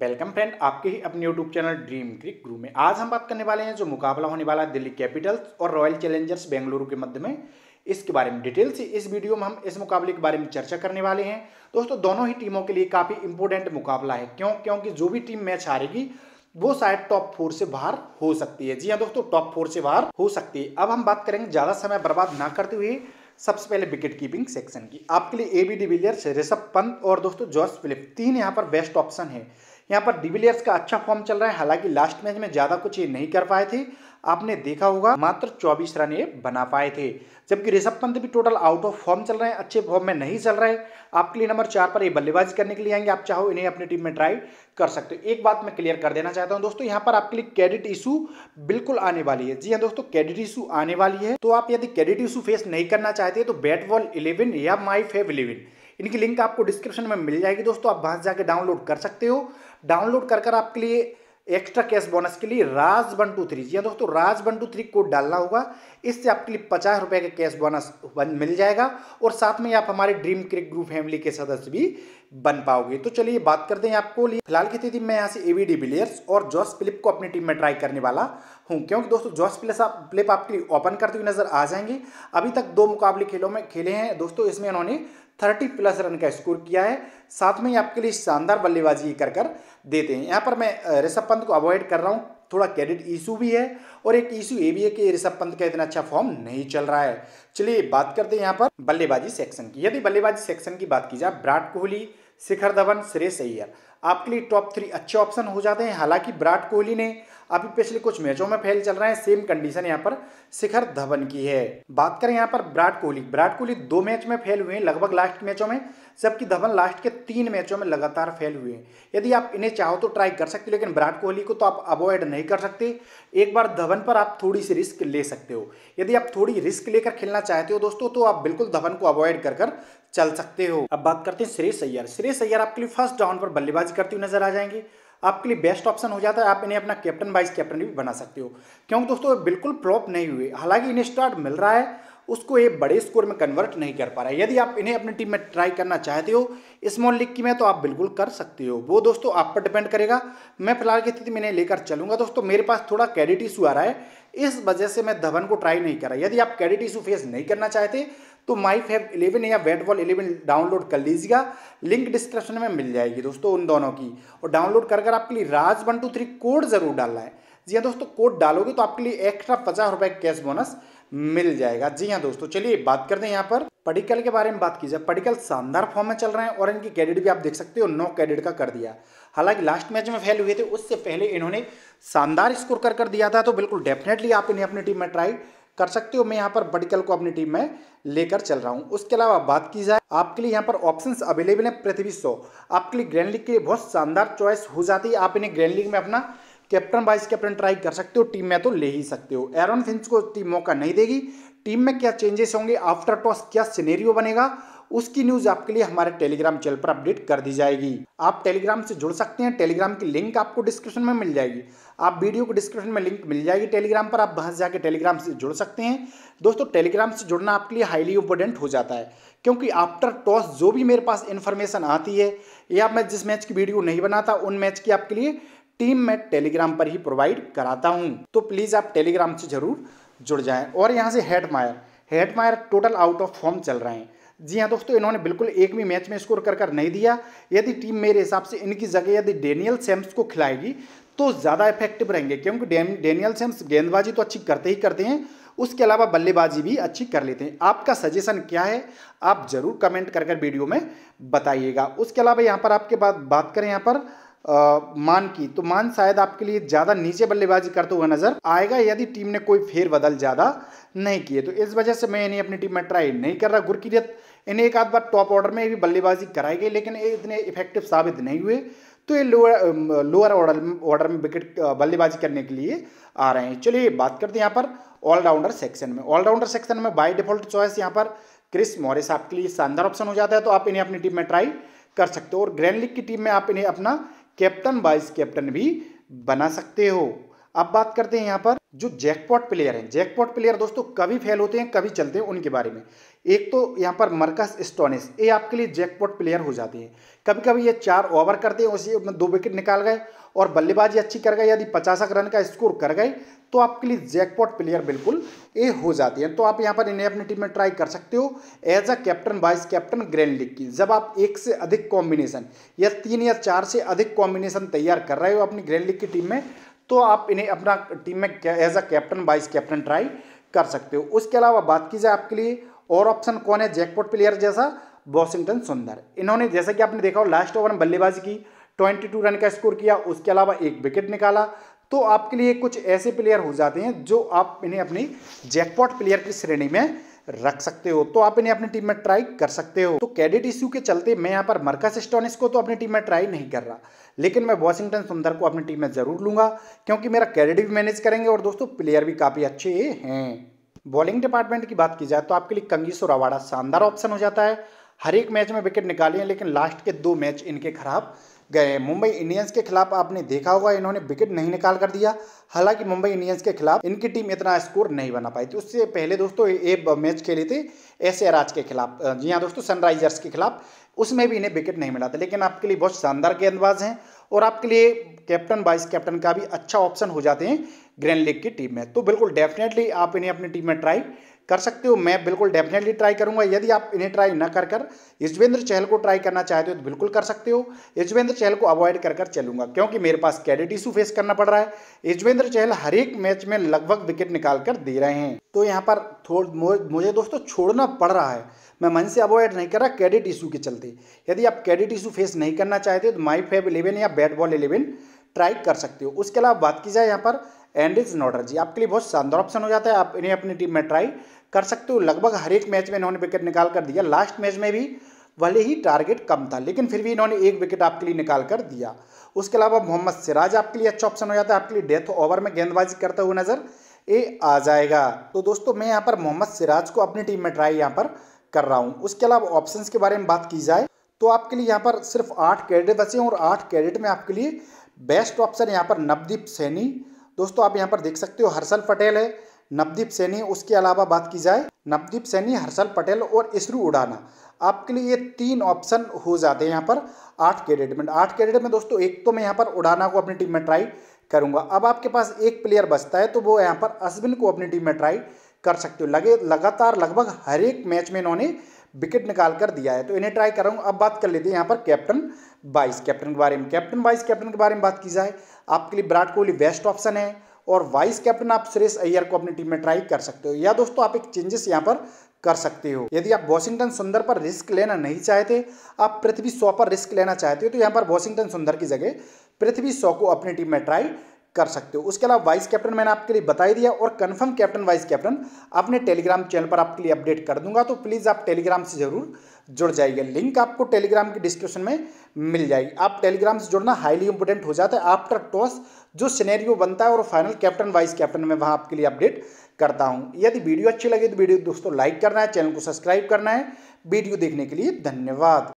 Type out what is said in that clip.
welcome friend आपके ही अपने YouTube channel dream crick guru में आज हम बात करने वाले हैं जो मुकाबला होने वाला है दिल्ली कैपिटल्स और रॉयल चैलेंजर्स बेंगलुरु के मध्य में इसके बारे में डिटेल से इस वीडियो में हम इस मुकाबले के बारे में चर्चा करने वाले हैं दोस्तों दोनों ही टीमों के लिए काफ़ी इंपॉर्टेंट मुकाबला है क्यों क्योंकि जो भी टीम मैच हारेगी वो शायद टॉप फोर से बाहर हो सकती है जी हाँ दोस्तों टॉप फोर से बाहर हो सकती है अब हम बात करेंगे ज़्यादा समय बर्बाद ना करते हुए सबसे पहले विकेट कीपिंग सेक्शन की आपके लिए A B de Villiers Rishabh Pant और दोस्तों जॉर्ज फिलिप तीन यहाँ पर बेस्ट ऑप्शन है यहाँ पर डिविलियर्स e का अच्छा फॉर्म चल रहा है हालांकि लास्ट मैच में ज़्यादा कुछ ये नहीं कर पाए थे आपने देखा होगा मात्र 24 रन ये बना पाए थे जबकि ऋषभ पंत भी टोटल आउट ऑफ फॉर्म चल रहे हैं अच्छे फॉर्म में नहीं चल रहे आपके लिए नंबर चार पर ये बल्लेबाजी करने के लिए आएंगे आप चाहो इन्हें अपनी टीम में ट्राई कर सकते हो एक बात मैं क्लियर कर देना चाहता हूँ दोस्तों यहाँ पर आपके लिए क्रेडिट इशू बिल्कुल आने वाली है जी हाँ दोस्तों क्रेडिट इशू आने वाली है तो आप यदि क्रेडिट इशू फेस नहीं करना चाहते तो बैट बॉल इलेवन या माई फेव इलेवन इनकी लिंक आपको डिस्क्रिप्शन में मिल जाएगी दोस्तों आप वहां जाकर डाउनलोड कर सकते हो डाउनलोड कर कर आपके लिए एक्स्ट्रा कैश बोनस के लिए राज वन टू थ्री जी दोस्तों Raj one two three code डालना होगा इससे आपके लिए पचास रुपये का कैश बोनस मिल जाएगा और साथ में आप हमारे ड्रीम क्रिक ग्रुप फैमिली के सदस्य भी बन पाओगे तो चलिए बात करते हैं आपको लिए फिलहाल की स्थिति में यहाँ से एवी बिलियर्स और जॉस फिलिप को अपनी टीम में ट्राई करने वाला हूँ क्योंकि दोस्तों जॉस फिलिप आप फिलिप आपके लिए ओपन करते हुए नजर आ जाएंगे अभी तक दो मुकाबले खेलों में खेले हैं दोस्तों इसमें उन्होंने थर्टी प्लस रन का स्कोर किया है साथ में ही आपके लिए शानदार बल्लेबाजी कर कर देते हैं यहाँ पर मैं ऋषभ पंत को अवॉइड कर रहा हूँ थोड़ा क्रेडिट इशू भी है और एक इशू ये भी है कि ऋषभ पंत का इतना अच्छा फॉर्म नहीं चल रहा है चलिए बात करते हैं यहाँ पर बल्लेबाजी सेक्शन की यदि बल्लेबाजी सेक्शन की बात की जाए विराट कोहली शिखर धवन सुरेश अय्यर आपके लिए टॉप थ्री अच्छे ऑप्शन हो जाते हैं हालांकि विराट कोहली ने अभी पिछले कुछ मैचों में फेल चल रहे हैं सेम कंडीशन यहाँ पर शिखर धवन की है बात करें यहाँ पर विराट कोहली विराट कोहली दो मैच में फेल हुए हैं लगभग लास्ट मैचों में जबकि धवन लास्ट के तीन मैचों में लगातार फेल हुए हैं यदि आप इन्हें चाहो तो ट्राई कर सकते हो लेकिन विराट कोहली को तो आप अवॉइड नहीं कर सकते एक बार धवन पर आप थोड़ी सी रिस्क ले सकते हो यदि आप थोड़ी रिस्क लेकर खेलना चाहते हो दोस्तों तो आप बिल्कुल धवन को अवॉइड कर कर चल सकते हो अब बात करते हैं श्रेयस अय्यर श्रेयस अय्यर आपके लिए फर्स्ट डाउन पर बल्लेबाजी करते हुए नजर आ जाएंगे आपके लिए बेस्ट ऑप्शन हो जाता है आप इन्हें अपना कैप्टन वाइस कैप्टन भी बना सकते हो क्योंकि दोस्तों बिल्कुल प्रॉप नहीं हुए हालांकि इन्हें स्टार्ट मिल रहा है उसको ये बड़े स्कोर में कन्वर्ट नहीं कर पा रहा है यदि आप इन्हें अपनी टीम में ट्राई करना चाहते हो स्मॉल लीग की में तो आप बिल्कुल कर सकते हो वो दोस्तों आप पर डिपेंड करेगा मैं फिलहाल की स्थिति में इन्हें लेकर चलूंगा दोस्तों मेरे पास थोड़ा क्रेडिट इशू आ रहा है इस वजह से मैं धवन को ट्राई नहीं कर रहा यदि आप क्रेडिट इशू फेस नहीं करना चाहते तो माई फैब इलेवन या बैट बॉल इलेवन डाउनलोड कर लीजिएगा लिंक डिस्क्रिप्शन में मिल जाएगी दोस्तों उन दोनों की और डाउनलोड कर कर आपके लिए Raj one two three code ज़रूर डालना है जी हाँ दोस्तों कोड डालोगे तो आपके लिए एक्स्ट्रा पचास रुपए कैश बोनस मिल जाएगा जी हाँ दोस्तों चलिए बात करते हैं यहाँ पर पडिकल के बारे में बात की जाए पडिकल शानदार फॉर्म में चल रहे हैं और इनकी कैडिट भी आप देख सकते हो नौ कैडिट का कर दिया हालांकि लास्ट मैच में फेल हुए थे उससे पहले इन्होंने शानदार स्कोर कर कर दिया था तो बिल्कुल डेफिनेटली आप इन्हें अपनी टीम में ट्राई कर सकते हो मैं यहाँ पर बडिकल को अपनी टीम में लेकर चल रहा हूँ उसके अलावा बात की जाए आपके लिए यहाँ पर ऑप्शंस अवेलेबल हैं पृथ्वी शो आपके लिए ग्रैंड लीग के लिए बहुत शानदार चॉइस हो जाती है आप इन्हें ग्रैंड लीग में अपना कैप्टन वाइस कैप्टन ट्राई कर सकते हो टीम में तो ले ही सकते हो एरन फिंस को टीम मौका नहीं देगी टीम में क्या चेंजेस होंगे आफ्टर टॉस क्या सिनेरियो बनेगा उसकी न्यूज आपके लिए हमारे टेलीग्राम चैनल पर अपडेट कर दी जाएगी आप टेलीग्राम से जुड़ सकते हैं टेलीग्राम की लिंक आपको डिस्क्रिप्शन में मिल जाएगी आप वीडियो को डिस्क्रिप्शन में लिंक मिल जाएगी टेलीग्राम पर आप वहाँ से जाकर टेलीग्राम से जुड़ सकते हैं दोस्तों टेलीग्राम से जुड़ना आपके लिए हाईली इंपॉर्टेंट हो जाता है क्योंकि आफ्टर टॉस जो भी मेरे पास इन्फॉर्मेशन आती है या मैं जिस मैच की वीडियो नहीं बनाता उन मैच की आपके लिए टीम मैं टेलीग्राम पर ही प्रोवाइड कराता हूँ तो प्लीज़ आप टेलीग्राम से ज़रूर जुड़ जाएँ और यहाँ से हेड मायर हेड मायर टोटल आउट ऑफ फॉर्म चल रहे हैं जी हाँ दोस्तों इन्होंने बिल्कुल एक भी मैच में स्कोर कर कर नहीं दिया यदि टीम मेरे हिसाब से इनकी जगह यदि डेनियल सेम्स को खिलाएगी तो ज़्यादा इफेक्टिव रहेंगे क्योंकि डेनियल सेम्स गेंदबाजी तो अच्छी करते ही करते हैं उसके अलावा बल्लेबाजी भी अच्छी कर लेते हैं आपका सजेशन क्या है आप ज़रूर कमेंट कर कर वीडियो में बताइएगा उसके अलावा यहाँ पर आपके बाद बात करें यहाँ पर आ, मान की तो मान शायद आपके लिए ज़्यादा नीचे बल्लेबाजी करते हुए नजर आएगा यदि टीम ने कोई फेर बदल ज़्यादा नहीं किए तो इस वजह से मैं इन्हें अपनी टीम में ट्राई नहीं कर रहा गुरकीरत इन्हें एक आध बार टॉप ऑर्डर में भी बल्लेबाजी कराई गई लेकिन इतने इफेक्टिव साबित नहीं हुए तो ये लोअर लोअर ऑर्डर ऑर्डर में विकेट uh, बल्लेबाजी करने के लिए आ रहे हैं चलिए बात करते हैं यहाँ पर ऑलराउंडर सेक्शन में ऑलराउंडर सेक्शन में बाई डिफॉल्ट चॉइस यहाँ पर क्रिस मॉरिस आपके लिए शानदार ऑप्शन हो जाता है तो आप इन्हें अपनी टीम में ट्राई कर सकते हो और ग्रैंड लीग की टीम में आप इन्हें अपना कैप्टन वाइस कैप्टन भी बना सकते हो अब बात करते हैं यहाँ पर जो जैकपॉट प्लेयर हैं जैकपॉट प्लेयर दोस्तों कभी फेल होते हैं कभी चलते हैं उनके बारे में एक तो यहाँ पर मरकस स्टोनिस ये आपके लिए जैकपॉट प्लेयर हो जाते हैं कभी कभी ये चार ओवर करते हैं उसी दो विकेट निकाल गए और बल्लेबाजी अच्छी कर गए यदि पचासक रन का स्कोर कर गए तो आपके लिए जैकपॉट प्लेयर बिल्कुल ये हो जाते हैं तो आप यहाँ पर इन्हें अपनी टीम में ट्राई कर सकते हो as a captain vice captain grand league की जब आप एक से अधिक कॉम्बिनेशन या तीन या चार से अधिक कॉम्बिनेशन तैयार कर रहे हो अपनी ग्रैंड लीग की टीम में तो आप इन्हें अपना टीम में as a captain vice captain try कर सकते हो उसके अलावा बात की जाए आपके लिए और ऑप्शन कौन है जैकपॉट प्लेयर जैसा वॉशिंगटन सुंदर इन्होंने जैसा कि आपने देखा हो लास्ट ओवर में बल्लेबाजी की 22 रन का स्कोर किया उसके अलावा एक विकेट निकाला तो आपके लिए कुछ ऐसे प्लेयर हो जाते हैं जो आप इन्हें अपनी जैकपॉट प्लेयर की श्रेणी में रख सकते हो तो आप इन्हें अपनी टीम में ट्राई कर सकते हो तो कैडेट इश्यू के चलते मैं यहाँ पर मरकस स्टोनिस को तो अपनी टीम में ट्राई नहीं कर रहा लेकिन मैं वॉशिंगटन सुंदर को अपनी टीम में ज़रूर लूंगा क्योंकि मेरा कैडेट भी मैनेज करेंगे और दोस्तों प्लेयर भी काफ़ी अच्छे हैं बॉलिंग डिपार्टमेंट की बात की जाए तो आपके लिए कंगीस और अवाड़ा शानदार ऑप्शन हो जाता है हर एक मैच में विकेट निकाली है लेकिन लास्ट के दो मैच इनके खराब गए मुंबई इंडियंस के खिलाफ आपने देखा होगा इन्होंने विकेट नहीं निकाल कर दिया हालांकि मुंबई इंडियंस के खिलाफ इनकी टीम इतना स्कोर नहीं बना पाई थी उससे पहले दोस्तों ये मैच खेले थे एस राज के खिलाफ जी हाँ दोस्तों सनराइजर्स के खिलाफ उसमें भी इन्हें विकेट नहीं मिला था लेकिन आपके लिए बहुत शानदार गेंदबाज हैं और आपके लिए कैप्टन वाइस कैप्टन का भी अच्छा ऑप्शन हो जाते हैं ग्रैंड लीग की टीम में तो बिल्कुल डेफिनेटली आप इन्हें अपनी टीम में ट्राई कर सकते हो मैं बिल्कुल डेफिनेटली ट्राई करूंगा यदि आप इन्हें ट्राई न कर कर युजवेंद्र चहल को ट्राई करना चाहते हो तो बिल्कुल कर सकते हो युजवेंद्र चहल को अवॉइड कर कर चलूंगा क्योंकि मेरे पास कैडेट इशू फेस करना पड़ रहा है युजवेंद्र चहल हर एक मैच में लगभग विकेट निकाल कर दे रहे हैं तो यहाँ पर थोड़ा मुझे दोस्तों छोड़ना पड़ रहा है मैं मन से अवॉइड नहीं कर रहा कैडेट इशू के चलते यदि आप कैडेट इशू फेस नहीं करना चाहते तो माई फेव इलेवन या बैट बॉल इलेवन ट्राई कर सकते हो उसके अलावा बात की जाए यहाँ पर एंड्रिज नॉडर जी आपके लिए बहुत शानदार ऑप्शन हो जाता है आप इन्हें अपनी टीम में ट्राई कर सकते हो लगभग हर एक मैच में इन्होंने विकेट निकाल कर दिया लास्ट मैच में भी भले ही टारगेट कम था लेकिन फिर भी इन्होंने एक विकेट आपके लिए निकाल कर दिया उसके अलावा मोहम्मद सिराज आपके लिए अच्छा ऑप्शन हो जाता है आपके लिए डेथ ओवर में गेंदबाजी करता हुआ नज़र ए आ जाएगा तो दोस्तों मैं यहाँ पर मोहम्मद सिराज को अपनी टीम में ट्राई यहाँ पर कर रहा हूँ उसके अलावा ऑप्शन के बारे में बात की जाए तो आपके लिए यहाँ पर सिर्फ आठ कैडेट बचे हैं और आठ कैडेट में आपके लिए बेस्ट ऑप्शन यहाँ पर नवदीप सैनी दोस्तों आप यहाँ पर देख सकते हो हर्षल पटेल है नवदीप सैनी उसके अलावा बात की जाए नवदीप सैनी हर्षल पटेल और इसरू उड़ाना आपके लिए ये तीन ऑप्शन हो जाते हैं यहाँ पर आठ कैडेट में आठ कैडेट में दोस्तों एक तो मैं यहाँ पर उड़ाना को अपनी टीम में ट्राई करूँगा अब आपके पास एक प्लेयर बचता है तो वो यहाँ पर अश्विन को अपनी टीम में ट्राई कर सकते हो लगे लगातार लगभग हर एक मैच में इन्होंने विकेट निकाल कर दिया है तो इन्हें ट्राई कर रहा हूँ अब बात कर लेते हैं यहाँ पर कैप्टन बाइस कैप्टन के बारे में कैप्टन बाइस कैप्टन के बारे में बात की जाए आपके लिए विराट कोहली बेस्ट ऑप्शन है और वाइस कैप्टन आप सुरेश अय्यर को अपनी टीम में ट्राई कर सकते हो या दोस्तों आप एक चेंजेस यहाँ पर कर सकते हो यदि आप वॉशिंगटन सुंदर पर रिस्क लेना नहीं चाहते आप पृथ्वी शॉ पर रिस्क लेना चाहते हो तो यहाँ पर वॉशिंगटन सुंदर की जगह पृथ्वी शॉ को अपनी टीम में ट्राई कर सकते हो उसके अलावा वाइस कैप्टन मैंने आपके लिए बताई दिया और कंफर्म कैप्टन वाइस कैप्टन अपने टेलीग्राम चैनल पर आपके लिए अपडेट कर दूंगा तो प्लीज़ आप टेलीग्राम से जरूर जुड़ जाइए लिंक आपको टेलीग्राम की डिस्क्रिप्शन में मिल जाएगी आप टेलीग्राम से जुड़ना हाईली इंपोर्टेंट हो जाता है आफ्टर टॉस जो सिनेरियो बनता है और फाइनल कैप्टन वाइस कैप्टन में वहाँ आपके लिए अपडेट करता हूँ यदि वीडियो अच्छी लगे तो वीडियो दोस्तों लाइक करना है चैनल को सब्सक्राइब करना है वीडियो देखने के लिए धन्यवाद